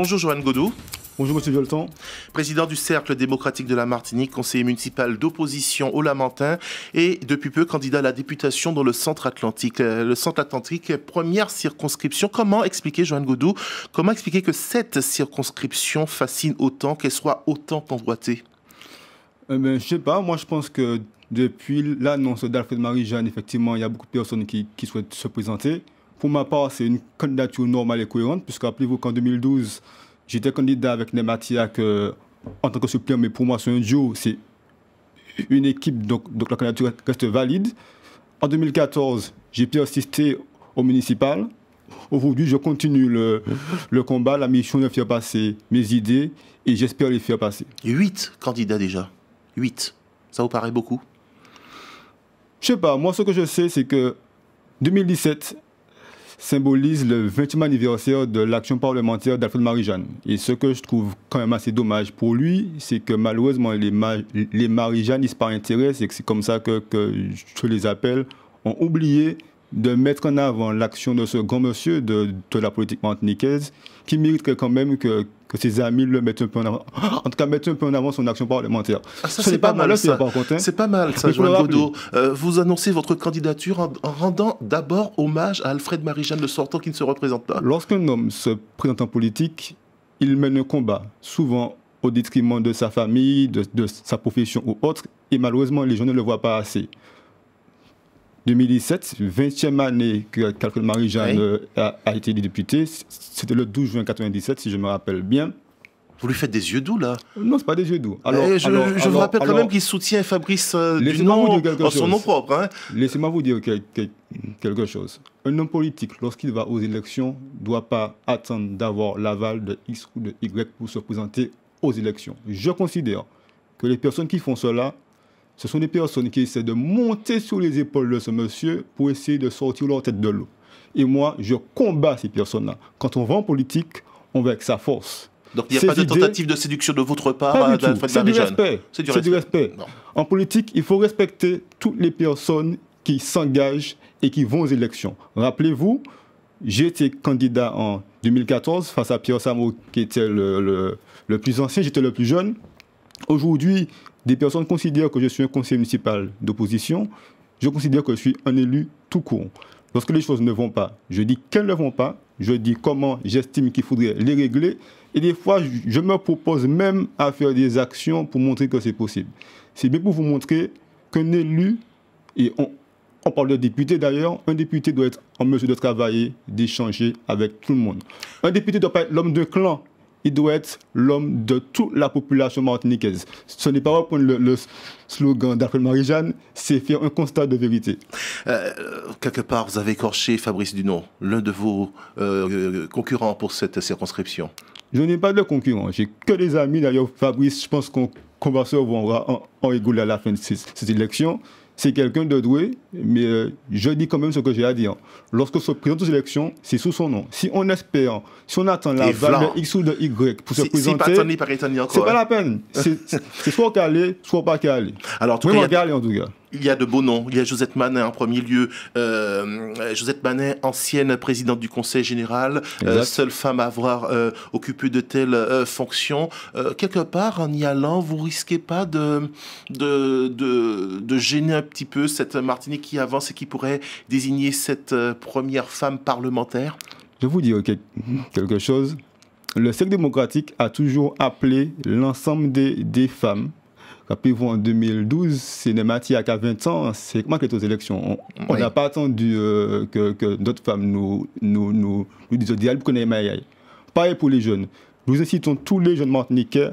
Bonjour Joanne Godou. Bonjour Monsieur Violeton. Président du Cercle démocratique de la Martinique, conseiller municipal d'opposition au Lamentin et depuis peu candidat à la députation dans le centre Atlantique. Euh, le centre Atlantique, première circonscription. Comment expliquer, Joanne Godou, comment expliquer que cette circonscription fascine autant, qu'elle soit autant convoitée euh, ben, Je ne sais pas, moi je pense que depuis l'annonce d'Alfred Marie-Jeanne, effectivement, il y a beaucoup de personnes qui souhaitent se présenter. Pour ma part, c'est une candidature normale et cohérente, puisque rappelez-vous qu'en 2012, j'étais candidat avec Nématiak euh, en tant que suppléant, mais pour moi, c'est un duo, c'est une équipe, donc, donc la candidature reste valide. En 2014, j'ai pu assister au municipal. Aujourd'hui, je continue le, combat, la mission de faire passer mes idées et j'espère les faire passer. Huit candidats déjà. Huit. Ça vous paraît beaucoup Je sais pas. Moi, ce que je sais, c'est que 2017, symbolise le 20e anniversaire de l'action parlementaire d'Alfred Marie-Jeanne. Et ce que je trouve quand même assez dommage pour lui, c'est que malheureusement, les, les Marie-Jeanne, ils se intérêt, c'est comme ça que, que je les appelle, ont oublié de mettre en avant l'action de ce grand monsieur de, de la politique martiniquaise, qui mérite quand même que, que ses amis le mettent un peu en avant. En tout cas, mettent un peu en avant son action parlementaire. ça, c'est pas, mal, ça. C'est pas mal, ça, vous annoncez votre candidature en, rendant d'abord hommage à Alfred Marie-Jeanne Le Sortant qui ne se représente pas. Lorsqu'un homme se présente en politique, il mène un combat, souvent au détriment de sa famille, de, de sa profession ou autre, et malheureusement, les gens ne le voient pas assez. 2017, 20e année que Catherine Marie-Jeanne euh, a, été députée, c'était le 12 juin 1997, si je me rappelle bien. Vous lui faites des yeux doux, là Non, ce pas des yeux doux. Eh, alors, je, vous rappelle quand même qu'il soutient Fabrice euh, Dunant en son nom propre. Hein. Laissez-moi vous dire quelque chose. Un homme politique, lorsqu'il va aux élections, ne doit pas attendre d'avoir l'aval de X ou de Y pour se présenter aux élections. Je considère que les personnes qui font cela ce sont des personnes qui essaient de monter sur les épaules de ce monsieur pour essayer de sortir leur tête de l'eau. Et moi, je combats ces personnes-là. Quand on va en politique, on va avec sa force. Donc il n'y a pas de tentative de séduction de votre part pas du euh, tout. C'est du, respect. C'est du respect. En politique, il faut respecter toutes les personnes qui s'engagent et qui vont aux élections. Rappelez-vous, j'étais candidat en 2014 face à Pierre Samou qui était le plus ancien, j'étais le plus jeune. Aujourd'hui, des personnes considèrent que je suis un conseiller municipal d'opposition, je considère que je suis un élu tout court. Lorsque les choses ne vont pas, je dis qu'elles ne vont pas, je dis comment j'estime qu'il faudrait les régler, et des fois, je me propose même à faire des actions pour montrer que c'est possible. C'est bien pour vous montrer qu'un élu, et on, parle de député d'ailleurs, un député doit être en mesure de travailler, d'échanger avec tout le monde. Un député ne doit pas être l'homme de clan il doit être l'homme de toute la population martiniquaise. Ce n'est pas reprendre le, le slogan d'après Marie-Jeanne, c'est faire un constat de vérité. Euh, quelque part, vous avez écorché Fabrice Dunon, l'un de vos euh, euh, concurrents pour cette circonscription. Je n'ai pas de concurrent, j'ai que des amis. D'ailleurs, Fabrice, je pense qu'on conversera va se en, en, à la fin de cette élection c'est quelqu'un de doué, mais euh, je dis quand même ce que j'ai à dire. Lorsque se présente aux élections, c'est sous son nom. Si on espère, si on attend la valeur de X ou de Y pour se présenter, si c'est pas, la peine. C'est soit calé, soit pas calé. Alors, tout oui, cas, en tout cas il y a de beaux noms. Il y a Josette Manet en premier lieu. Euh, Josette Manet, ancienne présidente du Conseil général, euh, seule femme à avoir euh, occupé de telles fonctions. quelque part, en y allant, vous risquez pas de de, de, gêner un petit peu cette Martinique qui avance et qui pourrait désigner cette première femme parlementaire Je vous dis quelque chose. Le cercle démocratique a toujours appelé l'ensemble des, des femmes Rappelez-vous, en 2012, qui à 20 ans, c'est que aux élections. On n'a pas attendu euh, que, d'autres femmes nous, nous, nous, nous disent dialogue qu'on Pareil pour les jeunes. Nous incitons tous les jeunes martiniquais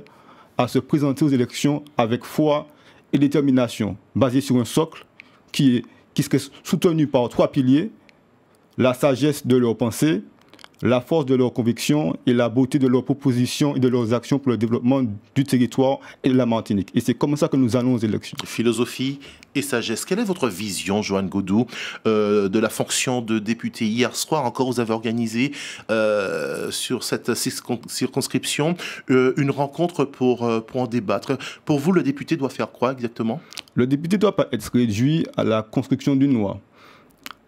à se présenter aux élections avec foi et détermination, basée sur un socle qui, est, qui serait soutenu par trois piliers la sagesse de leur pensée, la force de leurs convictions et la beauté de leurs propositions et de leurs actions pour le développement du territoire et de la Martinique. Et c'est comme ça que nous allons aux élections. Philosophie et sagesse. Quelle est votre vision, Joanne Godou, euh, de la fonction de député Hier soir encore, vous avez organisé euh, sur cette circonscription euh, une rencontre pour, pour en débattre. Pour vous, le député doit faire quoi exactement Le député doit pas être réduit à la construction d'une loi,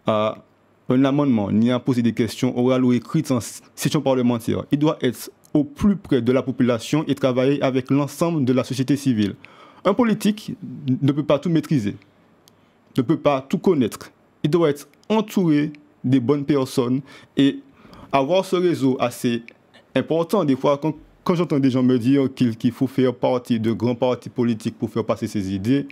à un amendement ni à poser des questions orales ou écrites en session parlementaire. Il doit être au plus près de la population et travailler avec l'ensemble de la société civile. Un politique ne peut pas tout maîtriser, ne peut pas tout connaître. Il doit être entouré des bonnes personnes et avoir ce réseau assez important. Des fois, quand, quand j'entends des gens me dire qu'il qu'il faut faire partie de grands partis politiques pour faire passer ses idées,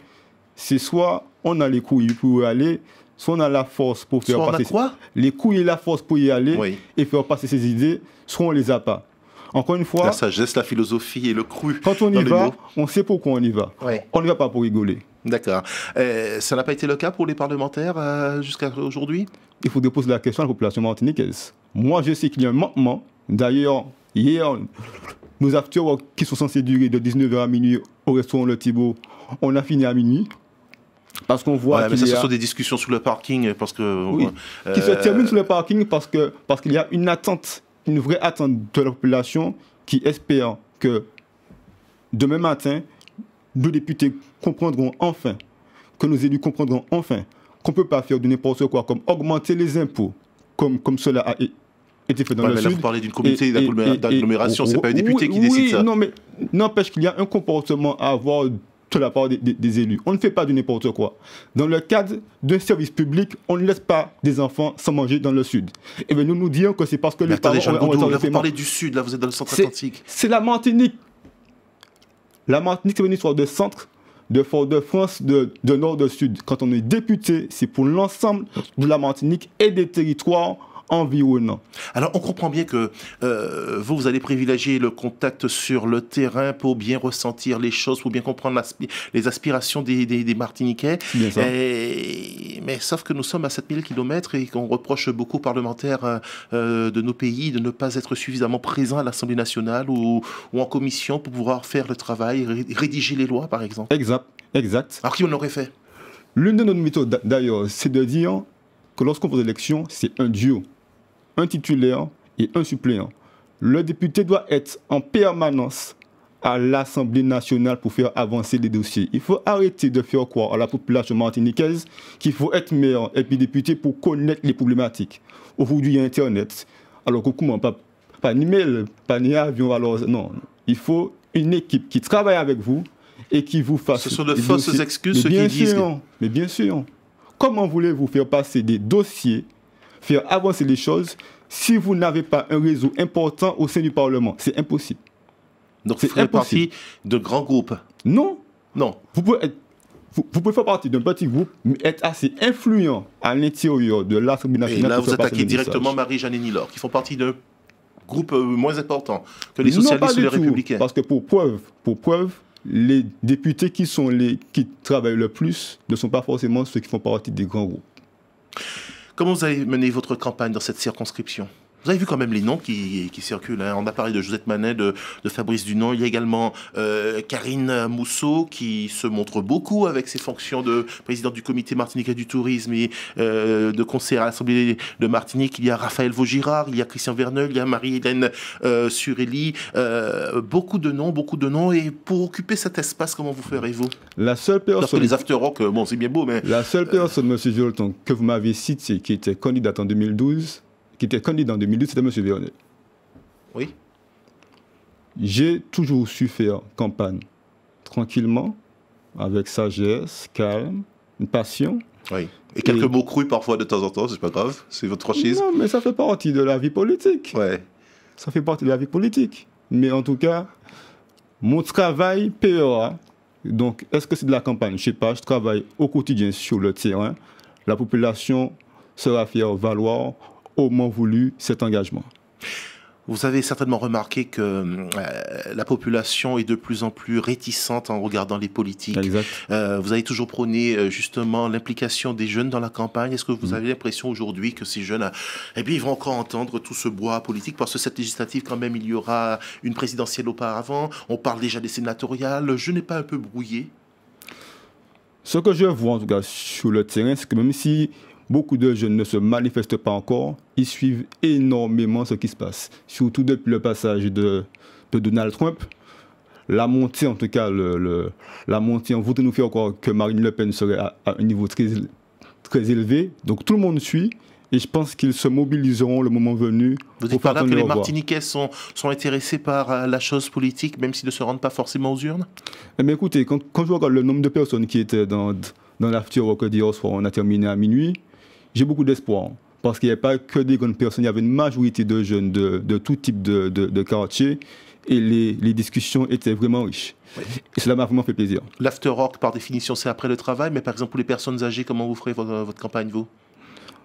c'est soit on a les couilles pour aller, soit on a la force pour faire passer. les couilles et la force pour y aller et faire passer ses idées, soit on les a pas. Encore une fois. La sagesse, la philosophie et le cru. Quand on y va, on sait pourquoi on y va. On ne va pas pour rigoler. D'accord. Euh, ça n'a pas été le cas pour les parlementaires euh, jusqu'à aujourd'hui Il faut déposer la question à la population martiniquaise. Moi, je sais qu'il y a un manquement. D'ailleurs, hier, nos acteurs qui sont censés durer de 19h à minuit au restaurant Le Thibault, on a fini à minuit. Parce qu'on voit. que mais ça, ce sont des discussions sur le parking, parce que. qui se euh, terminent sur le parking parce que parce qu'il y a une attente, une vraie attente de la population qui espère que demain matin, nos députés comprendront enfin, que nos élus comprendront enfin qu'on ne peut pas faire de n'importe quoi, comme augmenter les impôts, comme, comme cela a été fait dans le mais là, Vous parlez d'une communauté d'agglomération, ce n'est pas un député qui décide ça. Non, mais n'empêche qu'il y a un comportement à avoir de la part des, élus. On ne fait pas du n'importe quoi. Dans le cadre d'un service public, on ne laisse pas des enfants sans manger dans le Sud. Et eh bien nous nous disons que c'est parce que les parents... vous parlez du Sud, là vous êtes dans le centre-atlantique. C'est la Martinique. La Martinique, c'est une histoire de centre, de Fort-de-France, de nord, de sud. Quand on est député, c'est pour l'ensemble de la Martinique et des territoires non. – Alors, on comprend bien que euh, vous, vous allez privilégier le contact sur le terrain pour bien ressentir les choses, pour bien comprendre les aspirations des, des, Martiniquais. mais sauf que nous sommes à 7000 km et qu'on reproche beaucoup aux parlementaires euh, euh, de nos pays de ne pas être suffisamment présents à l'Assemblée nationale ou, en commission pour pouvoir faire le travail, rédiger les lois, par exemple. Exact, exact. Alors, qui on aurait fait L'une de nos méthodes, d'ailleurs, c'est de dire que lorsqu'on fait élection, c'est un duo un titulaire et un suppléant. Le député doit être en permanence à l'Assemblée nationale pour faire avancer les dossiers. Il faut arrêter de faire croire à la population martiniquaise qu'il faut être maire et puis député pour connaître les problématiques. Aujourd'hui, il y a Internet. Alors, comment pas, pas ni mail, pas ni avion. Alors, non. Il faut une équipe qui travaille avec vous et qui vous fasse. Ce sont de fausses excuses, mais bien sûr, disent. Mais bien sûr. Comment voulez-vous faire passer des dossiers faire avancer les choses si vous n'avez pas un réseau important au sein du Parlement. C'est impossible. Donc c'est impossible. partie de grands groupes Non. Non. Vous pouvez, faire partie d'un petit groupe, mais être assez influent à l'intérieur de l'Assemblée nationale. Et là, vous attaquez directement Marie-Jeanne Nilor, qui font partie de groupe euh, moins importants que les socialistes non, les tout, républicains. Parce que pour preuve, pour preuve, les députés qui, sont les, qui travaillent le plus ne sont pas forcément ceux qui font partie des grands groupes. Comment vous avez mené votre campagne dans cette circonscription vous avez vu quand même les noms qui, circulent. On hein. a parlé de Josette Manet, de, Fabrice Dunon. Il y a également euh, Karine Mousseau qui se montre beaucoup avec ses fonctions de présidente du comité Martinique et du tourisme et euh, de conseiller à l'Assemblée de Martinique. Il y a Raphaël Vaugirard, il y a Christian Verneuil, il y a Marie-Hélène euh, Surelli. Euh, beaucoup de noms, beaucoup de noms. Et pour occuper cet espace, comment vous ferez-vous La seule personne... Parce que les after-rock, bon, c'est bien beau, mais... La seule personne, monsieur Jolton, que vous m'avez cité, qui était candidate en 2012, qui était candidat en 2008, c'était M. Véonet. Oui. J'ai toujours su faire campagne tranquillement, avec sagesse, calme, une passion. Oui. Et quelques mots crus parfois de temps en temps, c'est pas grave, c'est votre franchise. Non, mais ça fait partie de la vie politique. Oui. Ça fait partie de la vie politique. Mais en tout cas, mon travail paiera. Donc, est-ce que c'est de la campagne Je ne sais pas, je travaille au quotidien sur le terrain. La population sera fière valoir au moins voulu cet engagement. Vous avez certainement remarqué que euh, la population est de plus en plus réticente en regardant les politiques. Euh, vous avez toujours prôné euh, justement l'implication des jeunes dans la campagne. Est-ce que vous mm. avez l'impression aujourd'hui que ces jeunes, eh bien, ils vont encore entendre tout ce bois politique parce que cette législative, quand même, il y aura une présidentielle auparavant. On parle déjà des sénatoriales. Je n'ai pas un peu brouillé. Ce que je vois en tout cas sur le terrain, c'est que même si Beaucoup de jeunes ne se manifestent pas encore. Ils suivent énormément ce qui se passe. Surtout depuis le passage de, Donald Trump. La montée, en tout cas, le, la montée, on voudrait nous faire croire que Marine Le Pen serait à, un niveau très, très élevé. Donc tout le monde suit. Et je pense qu'ils se mobiliseront le moment venu. Vous dites par là que les Martiniquais sont, sont, intéressés par euh, la chose politique, même s'ils ne se rendent pas forcément aux urnes Mais eh écoutez, quand, je vois le nombre de personnes qui étaient dans, dans l'after hier soir, on a terminé à minuit, j'ai beaucoup d'espoir. Parce qu'il n'y avait pas que des grandes personnes, il y avait une majorité de jeunes de, tout type de, de, quartier et les, discussions étaient vraiment riches. Et cela m'a vraiment fait plaisir. L'after work, par définition, c'est après le travail, mais par exemple, pour les personnes âgées, comment vous ferez votre, campagne, vous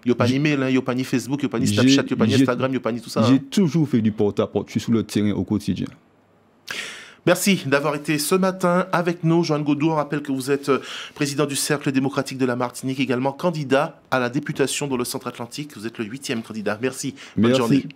il n'y a pas ni mail, hein, il n'y a pas ni Facebook, il n'y a pas ni Snapchat, il n'y a pas ni Instagram, il n'y a pas ni tout ça. J'ai hein. toujours fait du porte-à-porte. Je suis sur le terrain au quotidien. Merci d'avoir été ce matin avec nous. Joanne Godou, on rappelle que vous êtes euh, président du Cercle démocratique de la Martinique, également candidat à la députation dans le Centre-Atlantique. Vous êtes le huitième candidat. Merci. Bonne journée.